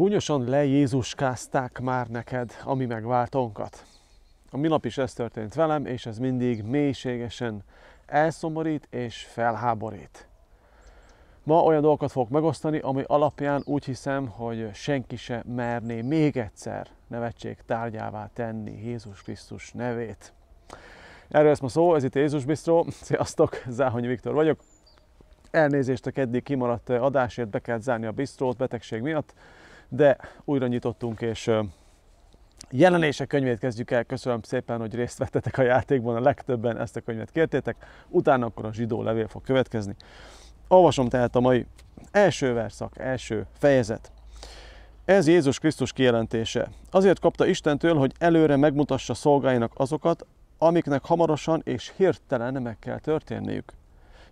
Gúnyosan le Jézuskázták már neked, ami megváltónkat. A minap is ez történt velem, és ez mindig mélységesen elszomorít és felháborít. Ma olyan dolgokat fogok megosztani, ami alapján úgy hiszem, hogy senki se merné még egyszer nevetség tárgyává tenni Jézus Krisztus nevét. Erről lesz ma szó, ez itt Jézus Bistró. Sziasztok, Záhony Viktor vagyok. Elnézést a keddig kimaradt adásért, be kell zárni a bistrót betegség miatt de újra nyitottunk, és jelenések könyvét kezdjük el. Köszönöm szépen, hogy részt vettetek a játékban, a legtöbben ezt a könyvet kértétek, utána akkor a zsidó levél fog következni. Olvasom tehát a mai első verszak, első fejezet. Ez Jézus Krisztus kijelentése. Azért kapta Istentől, hogy előre megmutassa szolgáinak azokat, amiknek hamarosan és hirtelen meg kell történniük.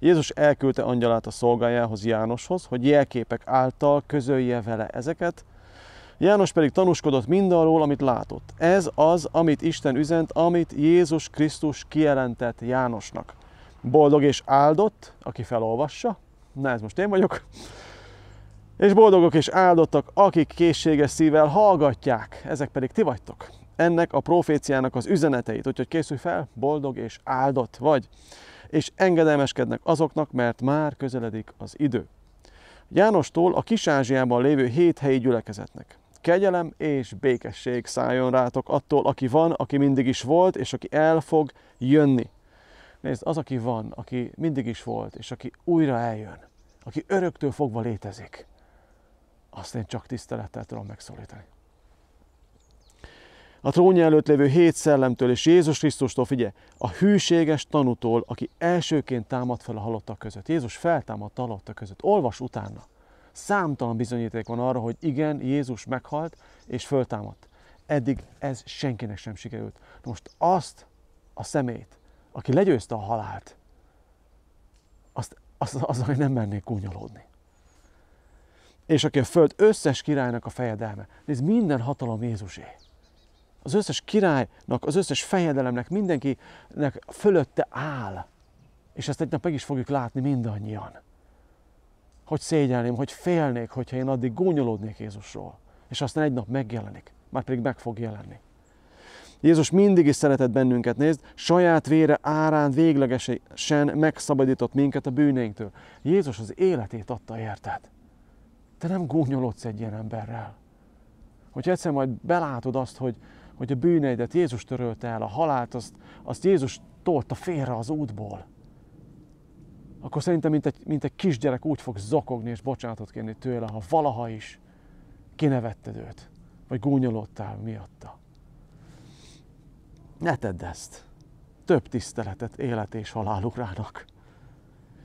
Jézus elküldte angyalát a szolgájához Jánoshoz, hogy jelképek által közölje vele ezeket, János pedig tanúskodott mindarról, amit látott. Ez az, amit Isten üzent, amit Jézus Krisztus kijelentett Jánosnak. Boldog és áldott, aki felolvassa, na ez most én vagyok, és boldogok és áldottak, akik készséges szívvel hallgatják, ezek pedig ti vagytok. Ennek a proféciának az üzeneteit, úgyhogy készülj fel, boldog és áldott vagy és engedelmeskednek azoknak, mert már közeledik az idő. Jánostól a kis lévő hét helyi gyülekezetnek. Kegyelem és békesség szálljon rátok attól, aki van, aki mindig is volt, és aki el fog jönni. Nézd, az, aki van, aki mindig is volt, és aki újra eljön, aki öröktől fogva létezik, azt én csak tisztelettel tudom megszólítani a trónja előtt lévő hét szellemtől és Jézus Krisztustól, figye, a hűséges tanútól, aki elsőként támad fel a halottak között. Jézus feltámadt a halottak között. Olvas utána. Számtalan bizonyíték van arra, hogy igen, Jézus meghalt és föltámadt. Eddig ez senkinek sem sikerült. Most azt a szemét, aki legyőzte a halált, azt, azt, hogy nem mernék gúnyolódni. És aki a föld összes királynak a fejedelme. Nézd, minden hatalom Jézusé az összes királynak, az összes fejedelemnek, mindenkinek fölötte áll. És ezt egy nap meg is fogjuk látni mindannyian. Hogy szégyelném, hogy félnék, hogyha én addig gúnyolódnék Jézusról. És aztán egy nap megjelenik, már pedig meg fog jelenni. Jézus mindig is szeretett bennünket, nézd, saját vére árán véglegesen megszabadított minket a bűneinktől. Jézus az életét adta érted. Te nem gúnyolodsz egy ilyen emberrel. Hogyha egyszer majd belátod azt, hogy, hogy a bűneidet Jézus törölte el, a halált azt, azt Jézus tolta félre az útból, akkor szerintem, mint egy, mint egy kisgyerek úgy fog zokogni és bocsánatot kérni tőle, ha valaha is kinevetted őt, vagy gúnyolódtál miatta. Ne tedd ezt! Több tiszteletet élet és halál urának.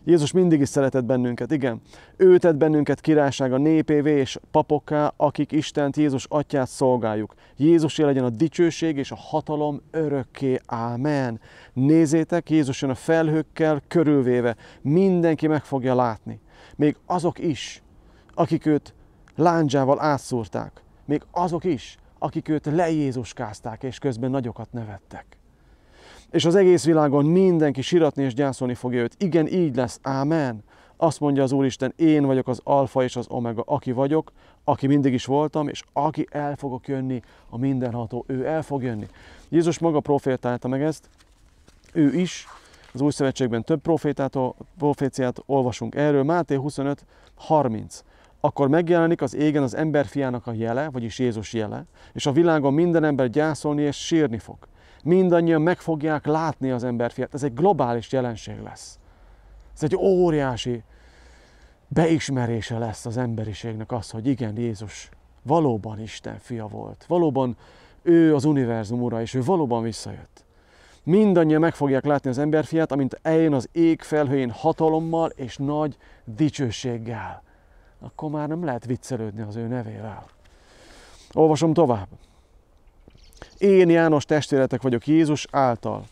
Jézus mindig is szeretett bennünket, igen. Ő tett bennünket a népévé és papokká, akik Istent, Jézus atyát szolgáljuk. Jézusé legyen a dicsőség és a hatalom örökké. Ámen. Nézzétek, Jézus jön a felhőkkel körülvéve. Mindenki meg fogja látni. Még azok is, akik őt lándzsával átszúrták. Még azok is, akik őt lejézuskázták, és közben nagyokat nevettek és az egész világon mindenki siratni és gyászolni fogja őt. Igen, így lesz. Ámen. Azt mondja az Úristen, én vagyok az alfa és az omega, aki vagyok, aki mindig is voltam, és aki el fogok jönni, a mindenható, ő el fog jönni. Jézus maga profétálta meg ezt, ő is, az Új Szövetségben több proféciát olvasunk erről, Máté 25, 30 akkor megjelenik az égen az emberfiának a jele, vagyis Jézus jele, és a világon minden ember gyászolni és sírni fog mindannyian meg fogják látni az emberfiát. Ez egy globális jelenség lesz. Ez egy óriási beismerése lesz az emberiségnek az, hogy igen, Jézus valóban Isten fia volt. Valóban ő az univerzum ura, és ő valóban visszajött. Mindannyian meg fogják látni az emberfiát, amint eljön az ég felhőjén hatalommal és nagy dicsőséggel. Akkor már nem lehet viccelődni az ő nevével. Olvasom tovább. Én János testvéretek vagyok Jézus által.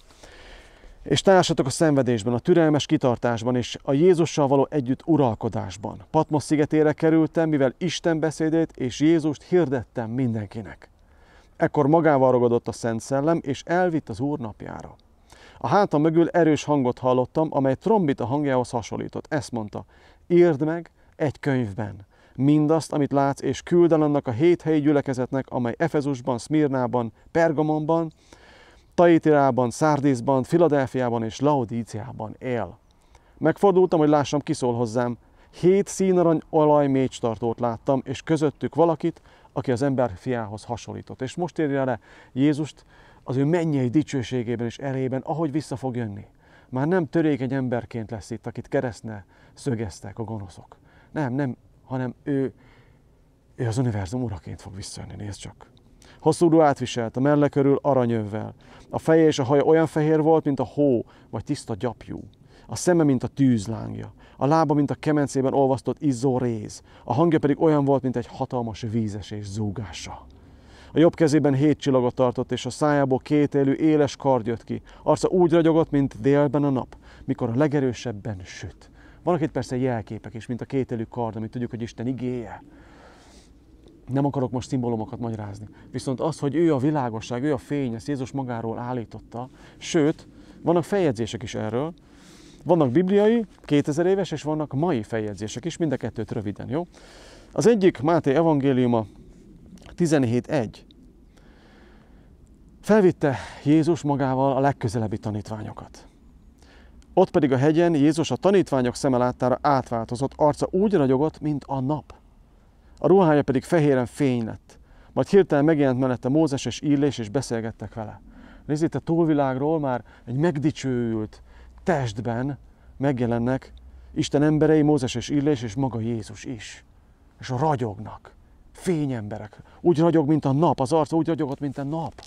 És társatok a szenvedésben, a türelmes kitartásban és a Jézussal való együtt uralkodásban. Patmos szigetére kerültem, mivel Isten beszédét és Jézust hirdettem mindenkinek. Ekkor magával ragadott a Szent Szellem, és elvitt az Úr napjára. A hátam mögül erős hangot hallottam, amely trombita hangjához hasonlított. Ezt mondta, írd meg egy könyvben, mindazt, amit látsz, és küld el annak a hét helyi gyülekezetnek, amely Efezusban, Szmirnában, Pergamonban, Taitirában, Szárdészban, Filadelfiában és Laodíciában él. Megfordultam, hogy lássam, kiszól hozzám. Hét színarany mécs tartót láttam, és közöttük valakit, aki az ember fiához hasonlított. És most érje le Jézust az ő mennyei dicsőségében és erejében, ahogy vissza fog jönni. Már nem törékeny emberként lesz itt, akit keresztne szögeztek a gonoszok. Nem, nem hanem ő, ő az univerzum uraként fog visszajönni, nézd csak. Hosszú átviselt, a melle körül aranyövvel. A feje és a haja olyan fehér volt, mint a hó, vagy tiszta gyapjú. A szeme, mint a tűzlángja. A lába, mint a kemencében olvasztott izzó réz. A hangja pedig olyan volt, mint egy hatalmas vízesés zúgása. A jobb kezében hét csillagot tartott, és a szájából két élő éles kard jött ki. Arca úgy ragyogott, mint délben a nap, mikor a legerősebben süt. Vannak itt persze jelképek is, mint a kételű kard, amit tudjuk, hogy Isten igéje. Nem akarok most szimbólumokat magyarázni. Viszont az, hogy ő a világosság, ő a fény, ezt Jézus magáról állította. Sőt, vannak feljegyzések is erről. Vannak bibliai, 2000 éves, és vannak mai feljegyzések is, mind a kettőt röviden, jó? Az egyik Máté evangéliuma 17.1. Felvitte Jézus magával a legközelebbi tanítványokat. Ott pedig a hegyen Jézus a tanítványok szeme láttára átváltozott, arca úgy ragyogott, mint a nap. A ruhája pedig fehéren fény lett. Majd hirtelen megjelent mellette Mózes és Illés, és beszélgettek vele. Nézzétek, a túlvilágról már egy megdicsőült testben megjelennek Isten emberei, Mózes és Illés, és maga Jézus is. És a ragyognak. Fényemberek. Úgy ragyog, mint a nap. Az arca úgy ragyogott, mint a nap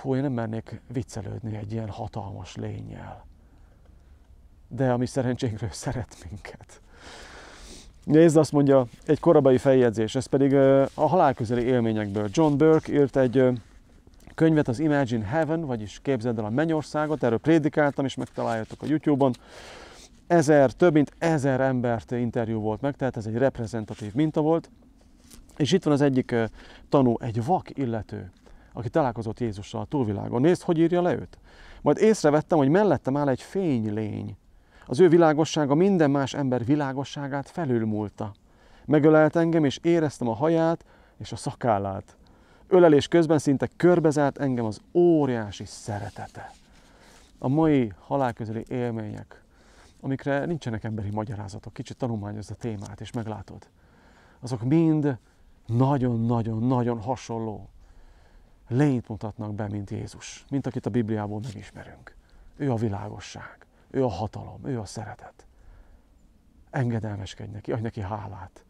hú, én nem mernék viccelődni egy ilyen hatalmas lényel. De ami szerencsénkről szeret minket. Nézd, azt mondja egy korabeli feljegyzés, ez pedig a halálközeli élményekből. John Burke írt egy könyvet, az Imagine Heaven, vagyis képzeld el a mennyországot, erről prédikáltam, és megtaláljátok a YouTube-on. Ezer, több mint ezer embert interjú volt meg, tehát ez egy reprezentatív minta volt. És itt van az egyik tanú, egy vak illető, aki találkozott Jézussal a túlvilágon. Nézd, hogy írja le őt. Majd észrevettem, hogy mellettem áll egy fénylény. Az ő világossága minden más ember világosságát felülmúlta. Megölelt engem, és éreztem a haját és a szakállát. Ölelés közben szinte körbezárt engem az óriási szeretete. A mai halálközeli élmények, amikre nincsenek emberi magyarázatok, kicsit tanulmányozza a témát, és meglátod. Azok mind nagyon-nagyon-nagyon hasonló lényt mutatnak be, mint Jézus, mint akit a Bibliából megismerünk. Ő a világosság, ő a hatalom, ő a szeretet. Engedelmeskedj neki, adj neki hálát,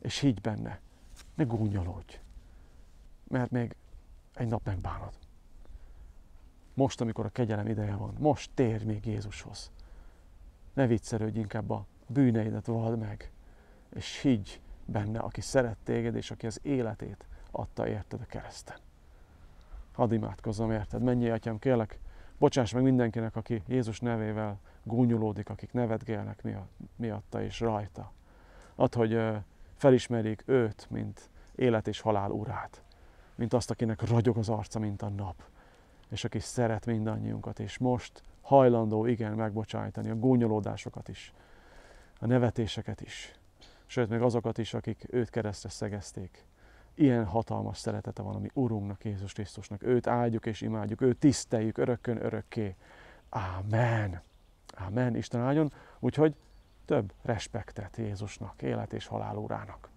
és higgy benne, ne gúnyolódj, mert még egy nap megbánod. Most, amikor a kegyelem ideje van, most térj még Jézushoz. Ne viccelődj inkább a bűneidet vald meg, és higgy benne, aki szeret téged, és aki az életét adta érted a kereszten hadd imádkozzam, érted? Mennyi atyám, kérlek, bocsáss meg mindenkinek, aki Jézus nevével gúnyolódik, akik nevetgélnek miatta és rajta. Ad, hogy felismerik őt, mint élet és halál urát, mint azt, akinek ragyog az arca, mint a nap, és aki szeret mindannyiunkat, és most hajlandó, igen, megbocsájtani a gúnyolódásokat is, a nevetéseket is, sőt, még azokat is, akik őt keresztre szegezték. Ilyen hatalmas szeretete van, ami Urunknak, Jézus Krisztusnak. Őt áldjuk és imádjuk, őt tiszteljük örökkön örökké. Amen. Amen. Isten áldjon. Úgyhogy több respektet Jézusnak, élet és halál úrának.